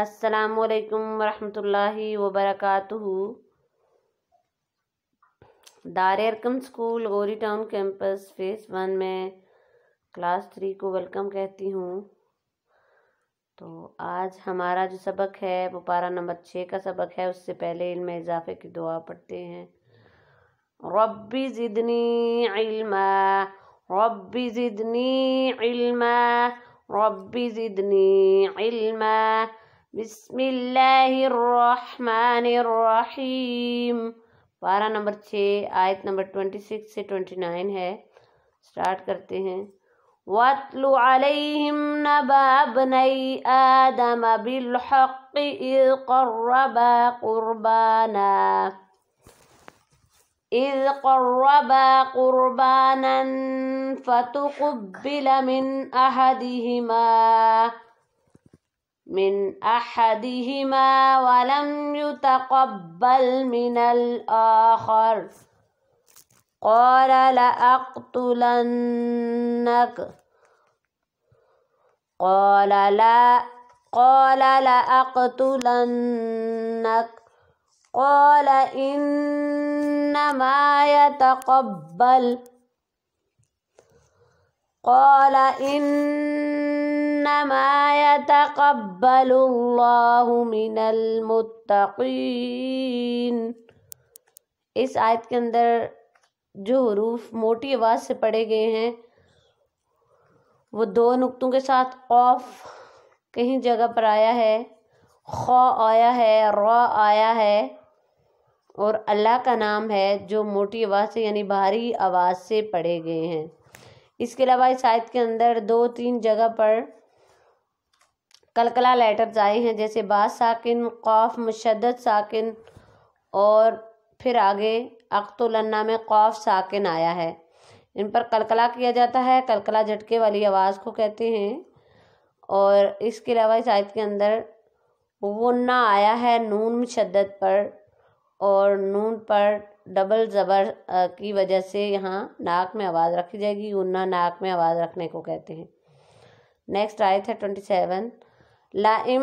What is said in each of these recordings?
असलकम वरहमतुल्लाहि वबरकातुहु दार एरकम स्कूल गोरी टाउन कैंपस फ़ेस वन में क्लास थ्री को वेलकम कहती हूँ तो आज हमारा जो सबक है वो पारा नंबर छः का सबक है उससे पहले इनमें इजाफे की दुआ पढ़ते हैं रब्बी ज़िदनी रब्बी ज़िदनी रब्बी ज़िदनी बिसमीम पारा नंबर छः आयत नंबर ट्वेंटी सिक्स से ट्वेंटी नाइन है स्टार्ट करते हैं वत्लु अलैहिम नबाबनई आदम बिलहक इर्रबा कुर्बाना إذ قربا قربانا فتقبل من أحدهما من أحدهما ولم يتقبل من الآخر قال لأقتلنك قال لا قال لأقتلنك قال إنما يتقبل قال إن إنما يتقبل الله من المتقين इस आयत के अंदर जो हरूफ मोटी आवाज़ से पढ़े गए हैं वो दो नुक्तों के साथ ऑफ कहीं जगह पर आया है खौ आया है रॉ आया है और अल्लाह का नाम है जो मोटी आवाज़ से यानी भारी आवाज़ से पढ़े गए हैं इसके अलावा इस आयत के अंदर दो तीन जगह पर कलकला लेटर्स आए हैं जैसे बाद साकिन कौफ मुशद साकिन और फिर आगे अख्तुलन्ना में कौफ साकिन आया है इन पर कलकला किया जाता है कलकला झटके वाली आवाज़ को कहते हैं और इसके अलावा इस आयत के अंदर वो ना आया है नून मुशद्दत पर और नून पर डबल ज़बर की वजह से यहाँ नाक में आवाज़ रखी जाएगी उन्ना नाक में आवाज़ रखने को कहते हैं नेक्स्ट आयत है ट्वेंटी सेवन لئن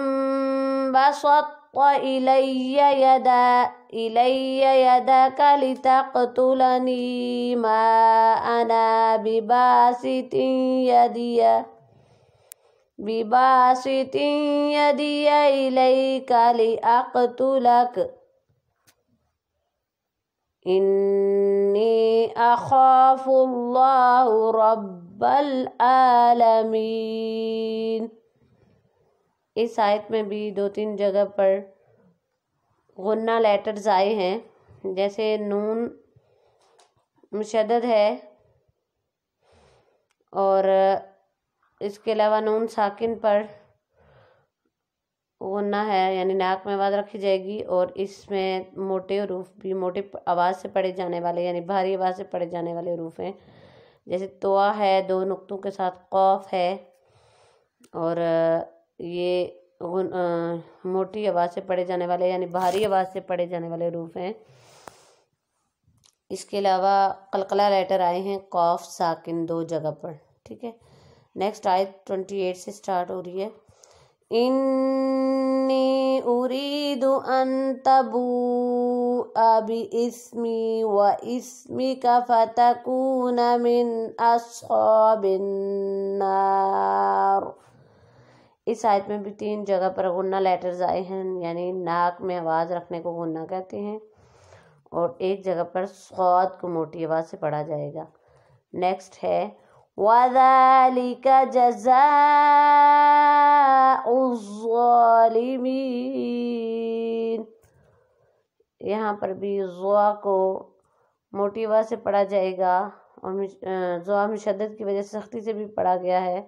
بسطت إلي يدا إلي يدك لتقتلني ما أنا بباسط يدي بباسط يدي إليك لأقتلك إني أخاف الله رب العالمين इस आयत में भी दो तीन जगह पर गन्ना लेटर्स आए हैं जैसे नून मुशद है और इसके अलावा नून साकिन पर गन्ना है यानी नाक में आवाज़ रखी जाएगी और इसमें मोटे रूफ भी मोटे आवाज़ से पढ़े जाने वाले यानी भारी आवाज़ से पढ़े जाने वाले रूफ हैं जैसे तोआ है दो नुक्तों के साथ कौफ है और ये मोटी आवाज़ से पढ़े जाने वाले यानी भारी आवाज़ से पढ़े जाने वाले रूफ हैं इसके अलावा कलकला लेटर आए हैं कॉफ साकिन दो जगह पर ठीक है नेक्स्ट आए ट्वेंटी एट से स्टार्ट हो रही है इन्नी उरी अन अंतबू अभी इसमी व इसमी का फतकून मिन असबिन इस आयत में भी तीन जगह पर गुन्ना लेटर्स आए हैं यानी नाक में आवाज़ रखने को गुन्ना कहते हैं और एक जगह पर स्वाद को मोटी आवाज़ से पढ़ा जाएगा नेक्स्ट है वाली का जजा यहाँ पर भी जुआ को मोटी आवाज़ से पढ़ा जाएगा और जुआ मुशद की वजह से सख्ती से भी पढ़ा गया है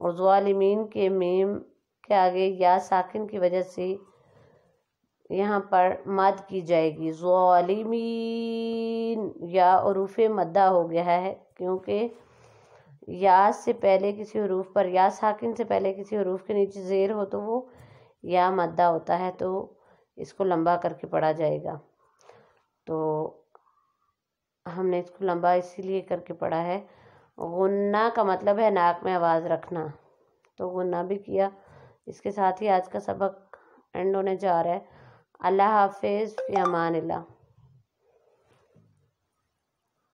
और ालिमीन के मीम के आगे या साकिन की वजह से यहाँ पर मद की जाएगी ालिमीन या हरूफ मद्दा हो गया है क्योंकि या से पहले किसी हरूफ पर या साकिन से पहले किसी हरूफ के नीचे ज़ेर हो तो वो या मद्दा होता है तो इसको लंबा करके पढ़ा जाएगा तो हमने इसको लंबा इसीलिए करके पढ़ा है गुन्ना का मतलब है नाक में आवाज़ रखना तो गुन्ना भी किया इसके साथ ही आज का सबक एंड होने जा रहा है अल्लाह हाफिज़ यमान अमान